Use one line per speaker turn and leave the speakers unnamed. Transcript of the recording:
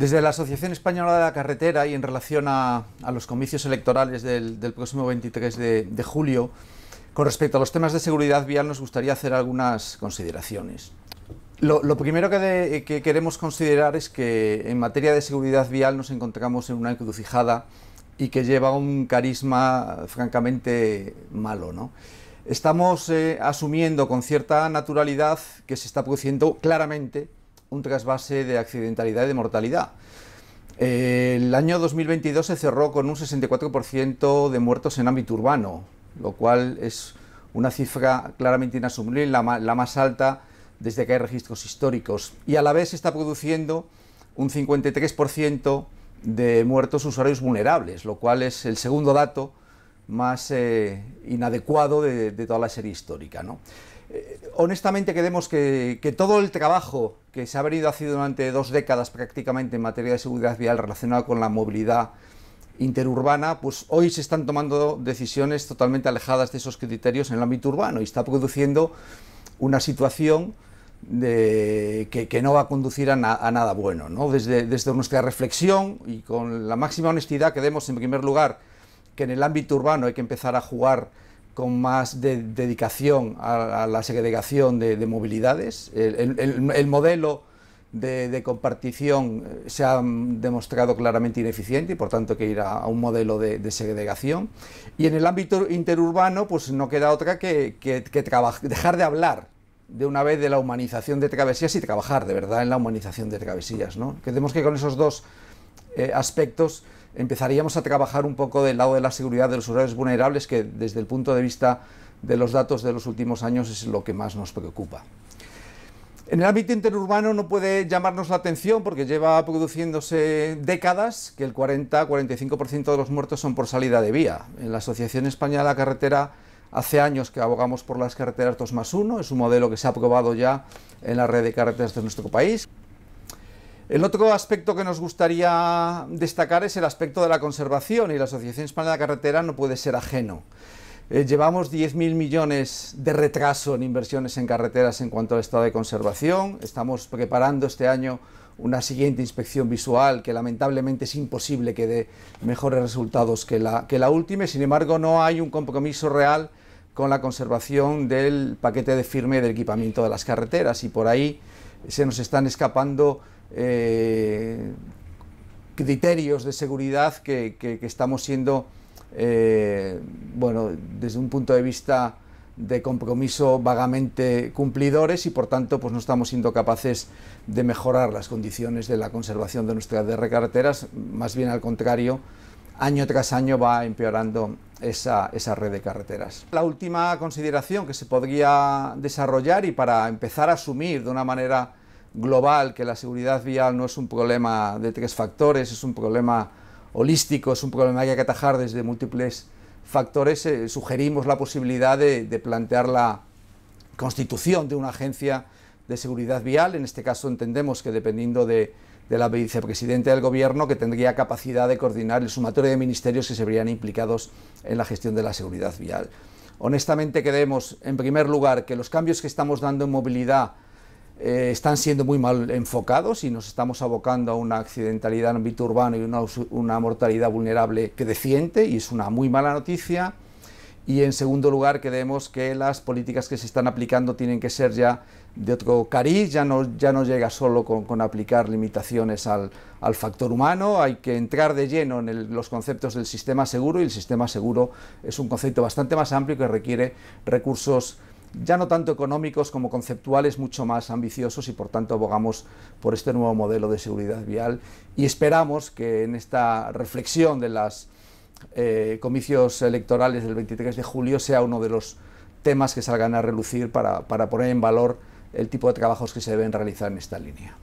Desde la Asociación Española de la Carretera y en relación a, los comicios electorales del, próximo 23 de, julio, con respecto a los temas de seguridad vial nos gustaría hacer algunas consideraciones. Lo, primero eh, que, queremos considerar es que en materia de seguridad vial nos encontramos en una encrucijada y que lleva un carisma francamente malo. ¿no? Estamos eh, asumiendo con cierta naturalidad que se está produciendo claramente un trasvase de accidentalidad y de mortalidad. El año 2022 se cerró con un 64% de muertos en ámbito urbano, lo cual es una cifra claramente inasumible, la, más alta desde que hay registros históricos. Y a la vez se está produciendo un 53% de muertos usuarios vulnerables, lo cual es el segundo dato más eh, inadecuado de, toda la serie histórica. ¿no? Eh, honestamente, queremos que, que, todo el trabajo que se ha venido haciendo durante dos décadas prácticamente en materia de seguridad vial relacionada con la movilidad interurbana, pues hoy se están tomando decisiones totalmente alejadas de esos criterios en el ámbito urbano y está produciendo una situación que, no va a conducir a, nada bueno. ¿no? Desde, desde nuestra reflexión y con la máxima honestidad que demos, en primer lugar, que en el ámbito urbano hay que empezar a jugar con más de, dedicación a, la segregación de, movilidades. El, modelo de, compartición eh, se ha demostrado claramente ineficiente y por tanto que ir a, un modelo de, segregación. Y en el ámbito interurbano pues no queda otra que, dejar de hablar de una vez de la humanización de travesías y trabajar de verdad en la humanización de travesías. ¿no? Creemos que con esos dos eh, aspectos empezaríamos a trabajar un poco del lado de la seguridad de los usuarios vulnerables, que desde el punto de vista de los datos de los últimos años es lo que más nos preocupa. En el ámbito interurbano no puede llamarnos la atención porque lleva produciéndose décadas que el 40-45% de los muertos son por salida de vía. En la Asociación Española de la Carretera hace años que abogamos por las carreteras 2 más 1, es un modelo que se ha aprobado ya en la red de carreteras de nuestro país. El otro aspecto que nos gustaría destacar es el aspecto de la conservación y la Asociación Española de carreteras Carretera no puede ser ajeno. Eh, llevamos 10.000 millones de retraso en inversiones en carreteras en cuanto al estado de conservación. Estamos preparando este año una siguiente inspección visual que lamentablemente es imposible que dé mejores resultados que la, que la última. Sin embargo, no hay un compromiso real con la conservación del paquete de firme del equipamiento de las carreteras y por ahí se nos están escapando eh, criterios de seguridad que, estamos siendo, eh, bueno, desde un punto de vista de compromiso vagamente cumplidores y por tanto pues no estamos siendo capaces de mejorar las condiciones de la conservación de nuestras carreteras, más bien al contrario, año tras año va empeorando esa, esa red de carreteras. La última consideración que se podría desarrollar y para empezar a asumir de una manera global, que la seguridad vial no es un problema de tres factores, es un problema holístico, es un problema que hay que atajar desde múltiples factores, eh, sugerimos la posibilidad de, plantear la constitución de una agencia de seguridad vial. En este caso entendemos que dependiendo de, de la vicepresidenta del gobierno, que tendría capacidad de coordinar el sumatorio de ministerios que se verían implicados en la gestión de la seguridad vial. Honestamente creemos, en primer lugar, que los cambios que estamos dando en movilidad eh, están siendo muy mal enfocados y nos estamos abocando a una accidentalidad en ámbito urbano y una, mortalidad vulnerable creciente y es una muy mala noticia. Y en segundo lugar, creemos que las políticas que se están aplicando tienen que ser ya de otro cariz, ya no, ya llega solo con, aplicar limitaciones al, factor humano, hay que entrar de lleno en los conceptos del sistema seguro y el sistema seguro es un concepto bastante más amplio que requiere recursos ya no tanto económicos como conceptuales, mucho más ambiciosos y por tanto abogamos por este nuevo modelo de seguridad vial y esperamos que en esta reflexión de los eh, comicios electorales del 23 de julio sea uno de los temas que salgan a relucir para poner en valor el tipo de trabajos que se deben realizar en esta línea.